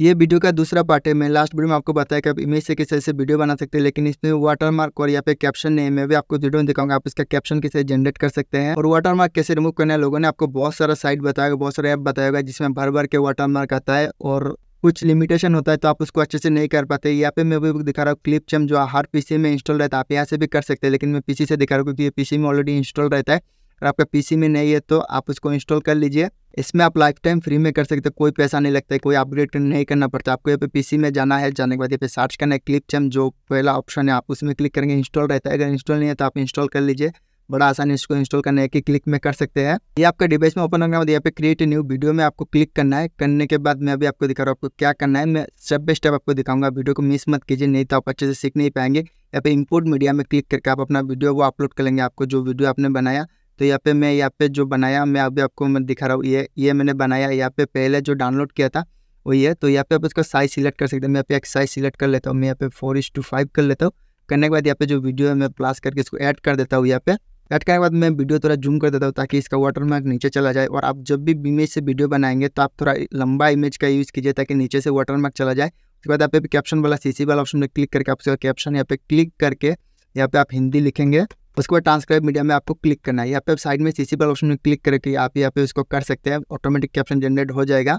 ये वीडियो का दूसरा पार्ट है मैं लास्ट वीडियो में आपको बताया कि आप इमेज से किसी से वीडियो बना सकते हैं लेकिन इसमें वाटरमार्क और यहाँ पे कैप्शन नहीं है मैं भी आपको वीडियो में दिखाऊंगा आप इसका कैप्शन किसे जनरेट कर सकते हैं और वाटरमार्क कैसे रिमूव करना है लोगों ने आपको बहुत सारा साइट बताया बहुत सारा ऐप बताया जिसमें भर भर के वाटरमार्क आता है और कुछ लिमिटेशन होता है तो आप उसको अच्छे से नहीं कर पाते यहाँ पे मैं भी दिखा रहा हूँ क्लिप चम जो हर पीसी में इंस्टॉल रहता है आप यहाँ से भी कर सकते हैं लेकिन मैं पीसी से दिखा रहा हूँ क्योंकि ये पीसी में ऑलरेडी इंस्टॉल रहता है अगर आपका पीसी में नहीं है तो आप उसको इंस्टॉल कर लीजिए इसमें आप लाइफ टाइम फ्री में कर सकते हो कोई पैसा नहीं लगता है कोई अपग्रेड नहीं करना पड़ता आपको यहाँ पे पीसी में जाना है जाने के बाद यहाँ पे सर्च करना है क्लिप चम जो पहला ऑप्शन है आप उसमें क्लिक करेंगे इंस्टॉल रहता है अगर इंस्टॉल नहीं है तो आप इंस्टॉल कर लीजिए बड़ा आसानी इसको इंस्टॉल करना है कि क्लिक में कर सकते हैं ये आपका डिवाइस में ओपन करना के बाद यहाँ पे क्रिएट न्यू वीडियो में आपको क्लिक करना है करने के बाद मैं अभी आपको दिखा रहा हूँ आपको क्या करना है मैं स्टेप बाय स्टेप आपको दिखाऊंगा वीडियो को मिस मत कीजिए नहीं तो आप अच्छे से सीख नहीं पाएंगे या फिर इम्पोर्ट मीडिया में क्लिक करके आप अपना वीडियो वो अपलोड कर लेंगे आपको जो वीडियो आपने बनाया तो यहाँ पे मैं यहाँ पे जो बनाया मैं अभी आपको मैं दिखा रहा हूँ ये ये मैंने बनाया यहाँ पे पहले जो डाउनलोड किया था वही है तो यहाँ पे आप इसका साइज सिलेक्ट कर सकते हैं मैं यहाँ पे एक साइज सिलेक्ट कर लेता हूँ मैं यहाँ पे फोर इस टू फाइव कर लेता हूँ करने के बाद यहाँ पे जो वीडियो है मैं प्लास करके इसको ऐड कर देता हूँ यहाँ पे ऐड करने के बाद मैं वीडियो थोड़ा जूम कर देता हूँ ताकि इसका वाटर मार्क नीचे चला जाए और आप जब भी इमेज से वीडियो बनाएंगे तो आप थोड़ा लंबा इमेज का यूज़ कीजिए ताकि नीचे से वाटर मार्क चला जाए उसके बाद यहाँ पे कैप्शन वाला सी वाला ऑप्शन में क्लिक करके आप उसका कैप्शन यहाँ पे क्लिक करके यहाँ पे आप हिंदी लिखेंगे उसके बाद ट्रांसक्राइब मीडिया में आपको क्लिक करना है यहाँ पे साइड में सीसी पर ऑप्शन में क्लिक करके आप यहाँ पे उसको कर सकते हैं ऑटोमेटिक कैप्शन जनरेट हो जाएगा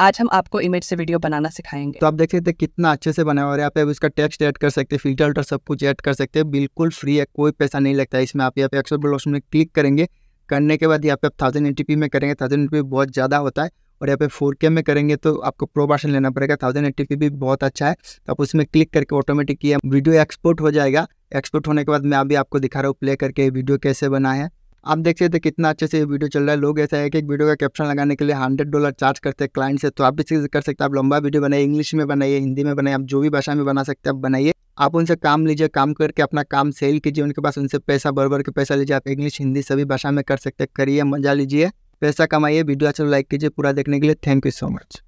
आज हम आपको इमेज से वीडियो बनाना सिखाएंगे तो आप देख सकते हैं कितना अच्छे से बना और यहाँ पे उसका टेक्स्ट ऐड कर सकते हैं फिल्टर उल्टर सब कुछ ऐड कर सकते हैं बिल्कुल फ्री है कोई पैसा नहीं लगता है इसमें आप यहाँ पे एक्सपोर्ट ऑप्शन में क्लिक करेंगे करने के बाद यहाँ पे आप थाउजेंड में करेंगे थाउजेंड बहुत ज़्यादा होता है और यहाँ पे फोर के में करेंगे तो आपको प्रो वर्शन लेना पड़ेगा थाउजेंड एट्टी पी भी बहुत अच्छा है तो आप उसमें क्लिक करके ऑटोमेटिक ये वीडियो एक्सपोर्ट हो जाएगा एक्सपोर्ट होने के बाद मैं अभी आपको दिखा रहा हूँ प्ले करके वीडियो कैसे बना है आप देख सकते हैं कितना अच्छे से ये वीडियो चल रहा है लोग ऐसा है कि एक वीडियो का कैप्शन लगाने के लिए हंड्रेड डॉलर चार्ज करते हैं क्लाइंट से तो आप भी चीज़ कर सकते हैं आप लंबा वीडियो बनाइए इंग्लिश में बनाइए हिंदी में बनाइए आप जो भी भाषा में बना सकते हैं आप बनाइए आप उनसे काम लीजिए काम करके अपना काम सेल कीजिए उनके पास उनसे पैसा बर बर के पैसा लीजिए आप इंग्लिश हिंदी सभी भाषा में कर सकते हैं करिए मजा लीजिए पैसा कमाइए वीडियो अच्छा लाइक कीजिए पूरा देखने के लिए थैंक यू सो मच